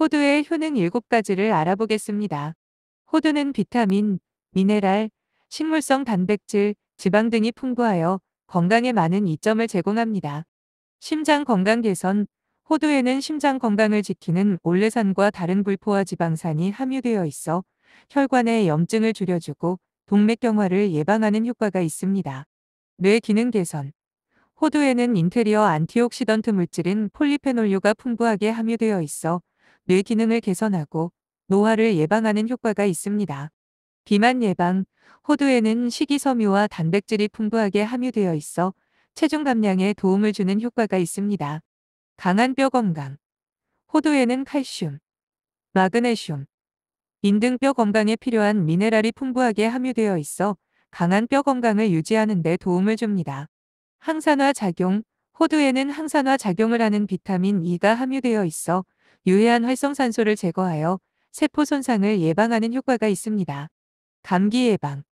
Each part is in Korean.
호두의 효능 7가지를 알아보겠습니다. 호두는 비타민, 미네랄, 식물성 단백질, 지방 등이 풍부하여 건강에 많은 이점을 제공합니다. 심장 건강 개선, 호두에는 심장 건강을 지키는 올레산과 다른 불포화 지방산이 함유되어 있어 혈관의 염증을 줄여주고 동맥경화를 예방하는 효과가 있습니다. 뇌 기능 개선 호두에는 인테리어 안티옥시던트 물질인 폴리페놀류가 풍부하게 함유되어 있어 뇌 기능을 개선하고 노화를 예방하는 효과가 있습니다. 비만 예방, 호두에는 식이섬유와 단백질이 풍부하게 함유되어 있어 체중 감량에 도움을 주는 효과가 있습니다. 강한 뼈 건강, 호두에는 칼슘, 마그네슘, 인등뼈 건강에 필요한 미네랄이 풍부하게 함유되어 있어 강한 뼈 건강을 유지하는 데 도움을 줍니다. 항산화 작용, 호두에는 항산화 작용을 하는 비타민 E가 함유되어 있어 유해한 활성산소를 제거하여 세포 손상을 예방하는 효과가 있습니다. 감기 예방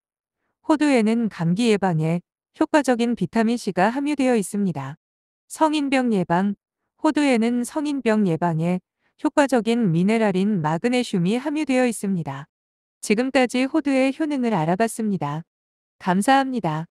호두에는 감기 예방에 효과적인 비타민C가 함유되어 있습니다. 성인병 예방 호두에는 성인병 예방에 효과적인 미네랄인 마그네슘이 함유되어 있습니다. 지금까지 호두의 효능을 알아봤습니다. 감사합니다.